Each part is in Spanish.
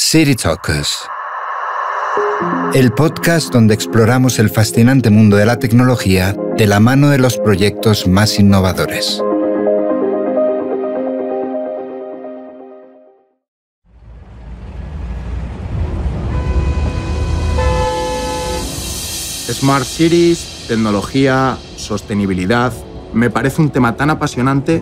City Talkers, el podcast donde exploramos el fascinante mundo de la tecnología de la mano de los proyectos más innovadores. Smart Cities, tecnología, sostenibilidad, me parece un tema tan apasionante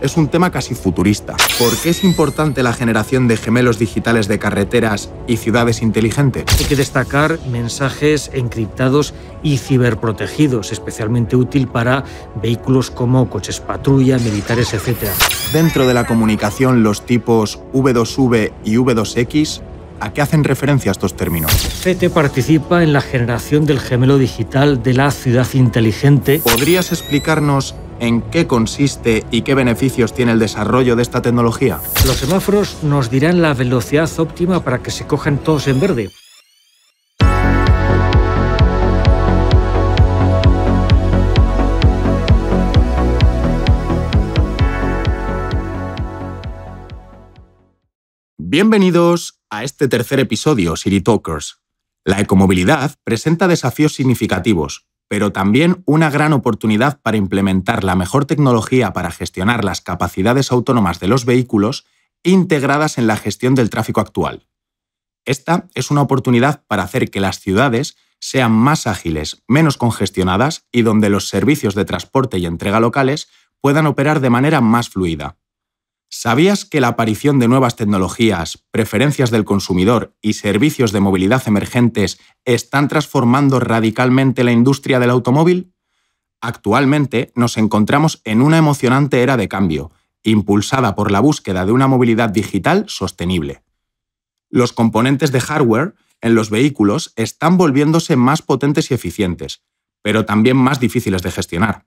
es un tema casi futurista. ¿Por qué es importante la generación de gemelos digitales de carreteras y ciudades inteligentes? Hay que destacar mensajes encriptados y ciberprotegidos, especialmente útil para vehículos como coches patrulla, militares, etc. Dentro de la comunicación, los tipos V2V y V2X ¿A qué hacen referencia estos términos? CT participa en la generación del gemelo digital de la ciudad inteligente. ¿Podrías explicarnos en qué consiste y qué beneficios tiene el desarrollo de esta tecnología. Los semáforos nos dirán la velocidad óptima para que se cojan todos en verde. Bienvenidos a este tercer episodio, City Talkers. La ecomovilidad presenta desafíos significativos, pero también una gran oportunidad para implementar la mejor tecnología para gestionar las capacidades autónomas de los vehículos integradas en la gestión del tráfico actual. Esta es una oportunidad para hacer que las ciudades sean más ágiles, menos congestionadas y donde los servicios de transporte y entrega locales puedan operar de manera más fluida. ¿Sabías que la aparición de nuevas tecnologías, preferencias del consumidor y servicios de movilidad emergentes están transformando radicalmente la industria del automóvil? Actualmente nos encontramos en una emocionante era de cambio, impulsada por la búsqueda de una movilidad digital sostenible. Los componentes de hardware en los vehículos están volviéndose más potentes y eficientes, pero también más difíciles de gestionar.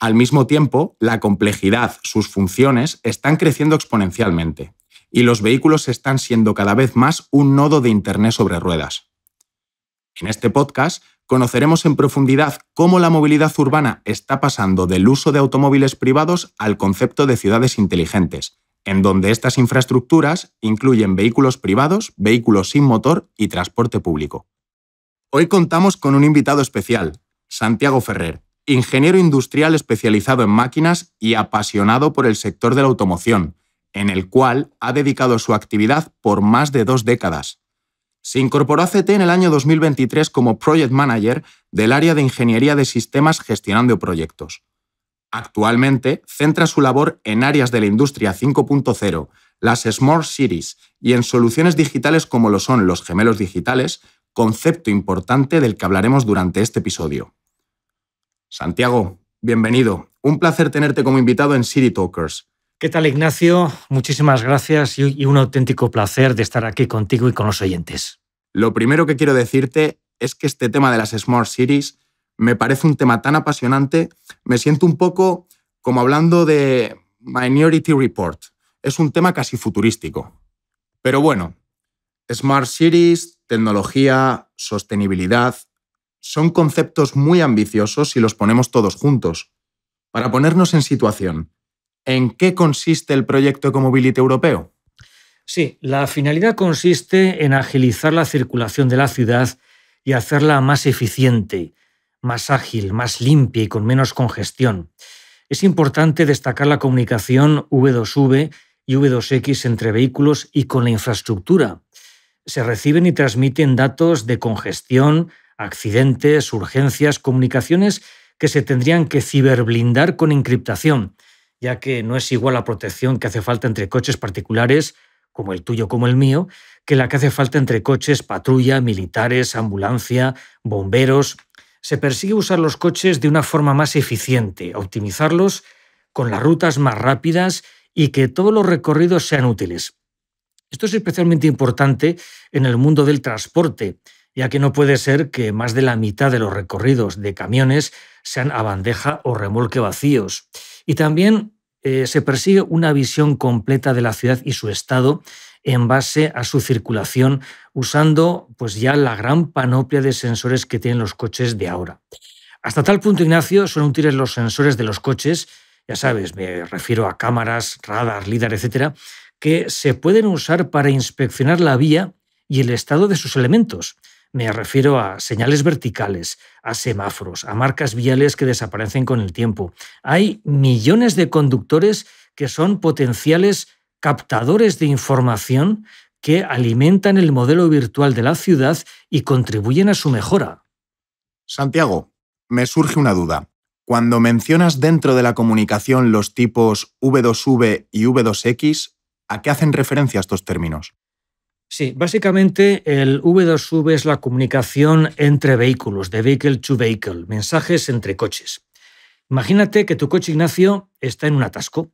Al mismo tiempo, la complejidad, sus funciones, están creciendo exponencialmente y los vehículos están siendo cada vez más un nodo de Internet sobre ruedas. En este podcast conoceremos en profundidad cómo la movilidad urbana está pasando del uso de automóviles privados al concepto de ciudades inteligentes, en donde estas infraestructuras incluyen vehículos privados, vehículos sin motor y transporte público. Hoy contamos con un invitado especial, Santiago Ferrer, ingeniero industrial especializado en máquinas y apasionado por el sector de la automoción, en el cual ha dedicado su actividad por más de dos décadas. Se incorporó a CT en el año 2023 como Project Manager del área de Ingeniería de Sistemas gestionando proyectos. Actualmente centra su labor en áreas de la industria 5.0, las Smart Cities y en soluciones digitales como lo son los gemelos digitales, concepto importante del que hablaremos durante este episodio. Santiago, bienvenido. Un placer tenerte como invitado en City Talkers. ¿Qué tal, Ignacio? Muchísimas gracias y un auténtico placer de estar aquí contigo y con los oyentes. Lo primero que quiero decirte es que este tema de las Smart Cities me parece un tema tan apasionante, me siento un poco como hablando de Minority Report. Es un tema casi futurístico. Pero bueno, Smart Cities, tecnología, sostenibilidad, son conceptos muy ambiciosos si los ponemos todos juntos. Para ponernos en situación, ¿en qué consiste el proyecto Ecomobility Europeo? Sí, la finalidad consiste en agilizar la circulación de la ciudad y hacerla más eficiente, más ágil, más limpia y con menos congestión. Es importante destacar la comunicación V2V y V2X entre vehículos y con la infraestructura. Se reciben y transmiten datos de congestión, accidentes, urgencias, comunicaciones que se tendrían que ciberblindar con encriptación, ya que no es igual la protección que hace falta entre coches particulares, como el tuyo como el mío, que la que hace falta entre coches, patrulla, militares, ambulancia, bomberos. Se persigue usar los coches de una forma más eficiente, optimizarlos con las rutas más rápidas y que todos los recorridos sean útiles. Esto es especialmente importante en el mundo del transporte, ya que no puede ser que más de la mitad de los recorridos de camiones sean a bandeja o remolque vacíos. Y también eh, se persigue una visión completa de la ciudad y su estado en base a su circulación, usando pues ya la gran panoplia de sensores que tienen los coches de ahora. Hasta tal punto, Ignacio, son útiles los sensores de los coches, ya sabes, me refiero a cámaras, radar, líder, etcétera, que se pueden usar para inspeccionar la vía y el estado de sus elementos. Me refiero a señales verticales, a semáforos, a marcas viales que desaparecen con el tiempo. Hay millones de conductores que son potenciales captadores de información que alimentan el modelo virtual de la ciudad y contribuyen a su mejora. Santiago, me surge una duda. Cuando mencionas dentro de la comunicación los tipos V2V y V2X, ¿a qué hacen referencia estos términos? Sí, básicamente el V2V es la comunicación entre vehículos, de vehicle to vehicle, mensajes entre coches. Imagínate que tu coche, Ignacio, está en un atasco.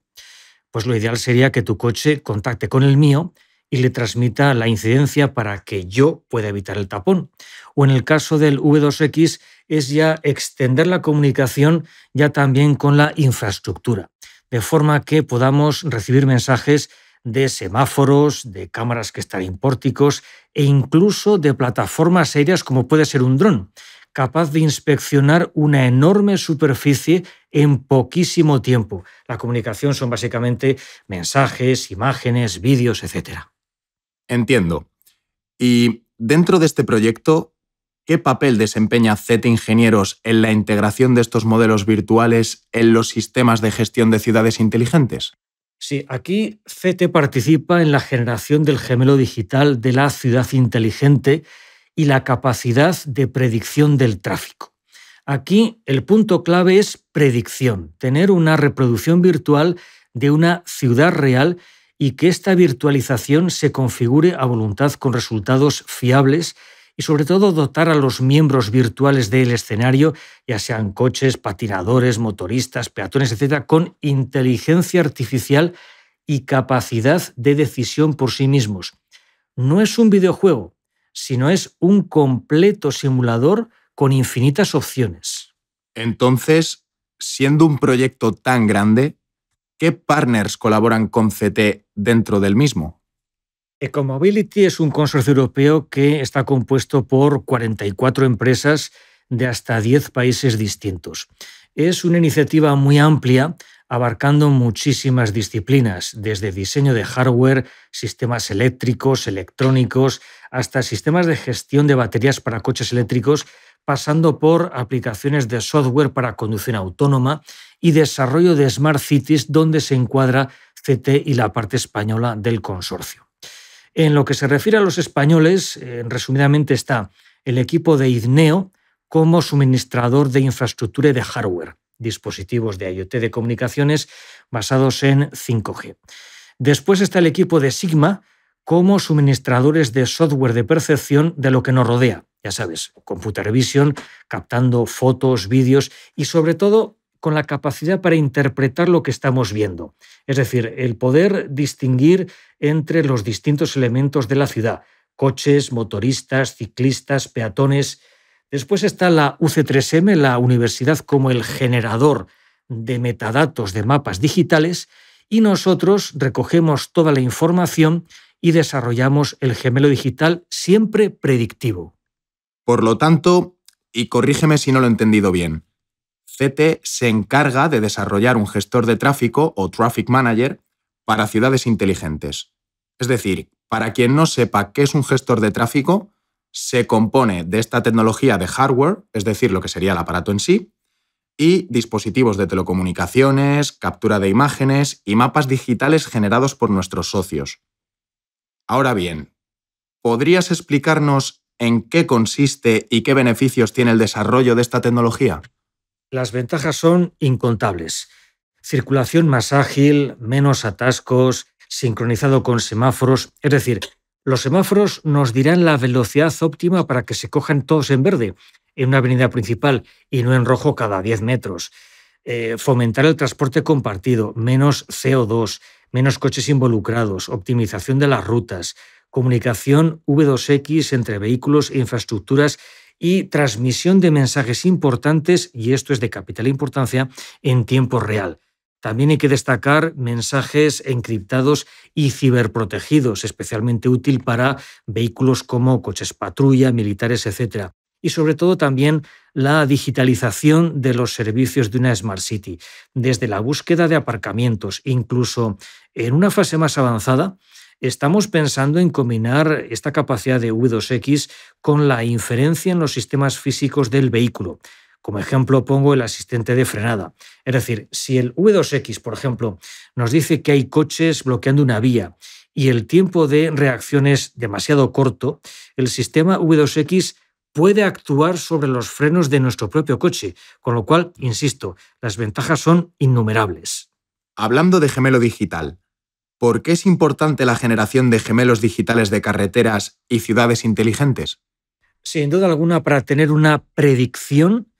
Pues lo ideal sería que tu coche contacte con el mío y le transmita la incidencia para que yo pueda evitar el tapón. O en el caso del V2X es ya extender la comunicación ya también con la infraestructura, de forma que podamos recibir mensajes de semáforos, de cámaras que están en pórticos e incluso de plataformas aéreas como puede ser un dron, capaz de inspeccionar una enorme superficie en poquísimo tiempo. La comunicación son básicamente mensajes, imágenes, vídeos, etc. Entiendo. Y dentro de este proyecto, ¿qué papel desempeña Z Ingenieros en la integración de estos modelos virtuales en los sistemas de gestión de ciudades inteligentes? Sí, aquí CT participa en la generación del gemelo digital de la ciudad inteligente y la capacidad de predicción del tráfico. Aquí el punto clave es predicción, tener una reproducción virtual de una ciudad real y que esta virtualización se configure a voluntad con resultados fiables y sobre todo dotar a los miembros virtuales del escenario, ya sean coches, patinadores, motoristas, peatones, etc., con inteligencia artificial y capacidad de decisión por sí mismos. No es un videojuego, sino es un completo simulador con infinitas opciones. Entonces, siendo un proyecto tan grande, ¿qué partners colaboran con CT dentro del mismo? Ecomobility es un consorcio europeo que está compuesto por 44 empresas de hasta 10 países distintos. Es una iniciativa muy amplia, abarcando muchísimas disciplinas, desde diseño de hardware, sistemas eléctricos, electrónicos, hasta sistemas de gestión de baterías para coches eléctricos, pasando por aplicaciones de software para conducción autónoma y desarrollo de smart cities, donde se encuadra CT y la parte española del consorcio. En lo que se refiere a los españoles, eh, resumidamente está el equipo de IDNEO como suministrador de infraestructura y de hardware, dispositivos de IoT de comunicaciones basados en 5G. Después está el equipo de Sigma como suministradores de software de percepción de lo que nos rodea, ya sabes, computer vision, captando fotos, vídeos y sobre todo con la capacidad para interpretar lo que estamos viendo, es decir, el poder distinguir entre los distintos elementos de la ciudad, coches, motoristas, ciclistas, peatones. Después está la UC3M, la universidad como el generador de metadatos de mapas digitales, y nosotros recogemos toda la información y desarrollamos el gemelo digital siempre predictivo. Por lo tanto, y corrígeme si no lo he entendido bien, CT se encarga de desarrollar un gestor de tráfico o traffic manager para ciudades inteligentes. Es decir, para quien no sepa qué es un gestor de tráfico, se compone de esta tecnología de hardware, es decir, lo que sería el aparato en sí, y dispositivos de telecomunicaciones, captura de imágenes y mapas digitales generados por nuestros socios. Ahora bien, ¿podrías explicarnos en qué consiste y qué beneficios tiene el desarrollo de esta tecnología? Las ventajas son incontables. Circulación más ágil, menos atascos, sincronizado con semáforos, es decir, los semáforos nos dirán la velocidad óptima para que se cojan todos en verde, en una avenida principal y no en rojo cada 10 metros. Eh, fomentar el transporte compartido, menos CO2, menos coches involucrados, optimización de las rutas, comunicación V2X entre vehículos e infraestructuras y transmisión de mensajes importantes, y esto es de capital importancia, en tiempo real. También hay que destacar mensajes encriptados y ciberprotegidos, especialmente útil para vehículos como coches patrulla, militares, etc. Y sobre todo también la digitalización de los servicios de una Smart City, desde la búsqueda de aparcamientos, incluso en una fase más avanzada, estamos pensando en combinar esta capacidad de V2X con la inferencia en los sistemas físicos del vehículo. Como ejemplo pongo el asistente de frenada. Es decir, si el V2X, por ejemplo, nos dice que hay coches bloqueando una vía y el tiempo de reacción es demasiado corto, el sistema V2X puede actuar sobre los frenos de nuestro propio coche, con lo cual, insisto, las ventajas son innumerables. Hablando de gemelo digital, ¿por qué es importante la generación de gemelos digitales de carreteras y ciudades inteligentes? Sin duda alguna, para tener una predicción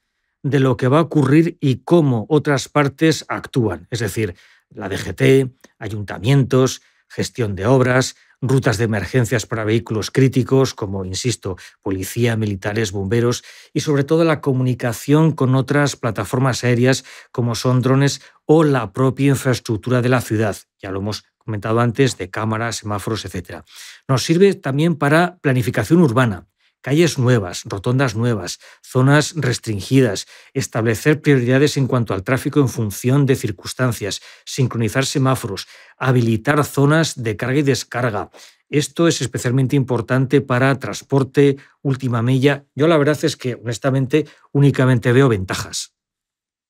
de lo que va a ocurrir y cómo otras partes actúan, es decir, la DGT, ayuntamientos, gestión de obras, rutas de emergencias para vehículos críticos, como, insisto, policía, militares, bomberos, y sobre todo la comunicación con otras plataformas aéreas, como son drones, o la propia infraestructura de la ciudad. Ya lo hemos comentado antes, de cámaras, semáforos, etc. Nos sirve también para planificación urbana, calles nuevas, rotondas nuevas, zonas restringidas, establecer prioridades en cuanto al tráfico en función de circunstancias, sincronizar semáforos, habilitar zonas de carga y descarga. Esto es especialmente importante para transporte, última milla. Yo la verdad es que, honestamente, únicamente veo ventajas.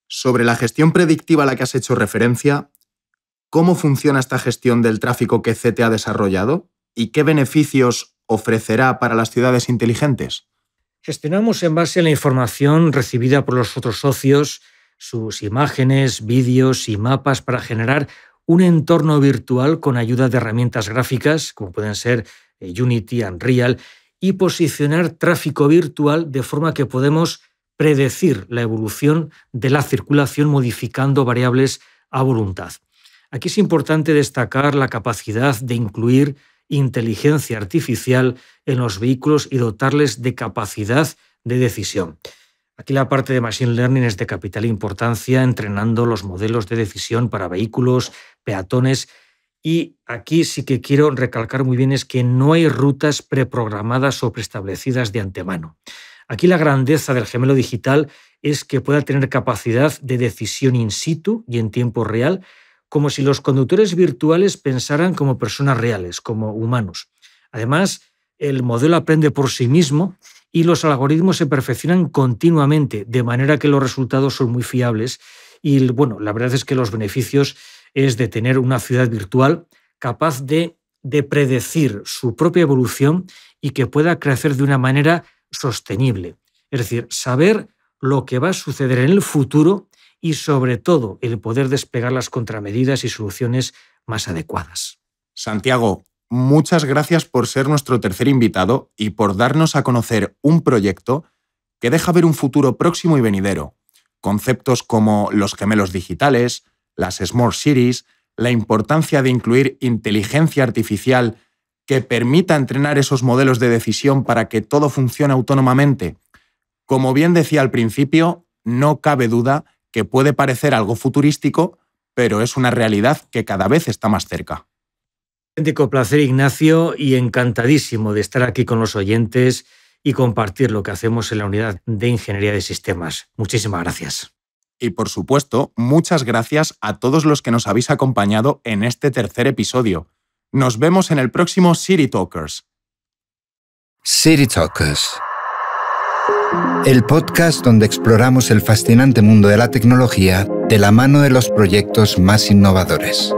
Sobre la gestión predictiva a la que has hecho referencia, cómo funciona esta gestión del tráfico que CT ha desarrollado y qué beneficios ofrecerá para las ciudades inteligentes. Gestionamos en base a la información recibida por los otros socios, sus imágenes, vídeos y mapas para generar un entorno virtual con ayuda de herramientas gráficas, como pueden ser eh, Unity, Unreal, y posicionar tráfico virtual de forma que podemos predecir la evolución de la circulación modificando variables a voluntad. Aquí es importante destacar la capacidad de incluir inteligencia artificial en los vehículos y dotarles de capacidad de decisión. Aquí la parte de Machine Learning es de capital importancia, entrenando los modelos de decisión para vehículos, peatones. Y aquí sí que quiero recalcar muy bien es que no hay rutas preprogramadas o preestablecidas de antemano. Aquí la grandeza del gemelo digital es que pueda tener capacidad de decisión in situ y en tiempo real como si los conductores virtuales pensaran como personas reales, como humanos. Además, el modelo aprende por sí mismo y los algoritmos se perfeccionan continuamente, de manera que los resultados son muy fiables. Y bueno, la verdad es que los beneficios es de tener una ciudad virtual capaz de, de predecir su propia evolución y que pueda crecer de una manera sostenible. Es decir, saber lo que va a suceder en el futuro y sobre todo el poder despegar las contramedidas y soluciones más adecuadas. Santiago, muchas gracias por ser nuestro tercer invitado y por darnos a conocer un proyecto que deja ver un futuro próximo y venidero. Conceptos como los gemelos digitales, las small Cities, la importancia de incluir inteligencia artificial que permita entrenar esos modelos de decisión para que todo funcione autónomamente. Como bien decía al principio, no cabe duda que puede parecer algo futurístico, pero es una realidad que cada vez está más cerca. Auténtico placer, Ignacio, y encantadísimo de estar aquí con los oyentes y compartir lo que hacemos en la unidad de Ingeniería de Sistemas. Muchísimas gracias. Y por supuesto, muchas gracias a todos los que nos habéis acompañado en este tercer episodio. Nos vemos en el próximo City Talkers. City Talkers. El podcast donde exploramos el fascinante mundo de la tecnología de la mano de los proyectos más innovadores.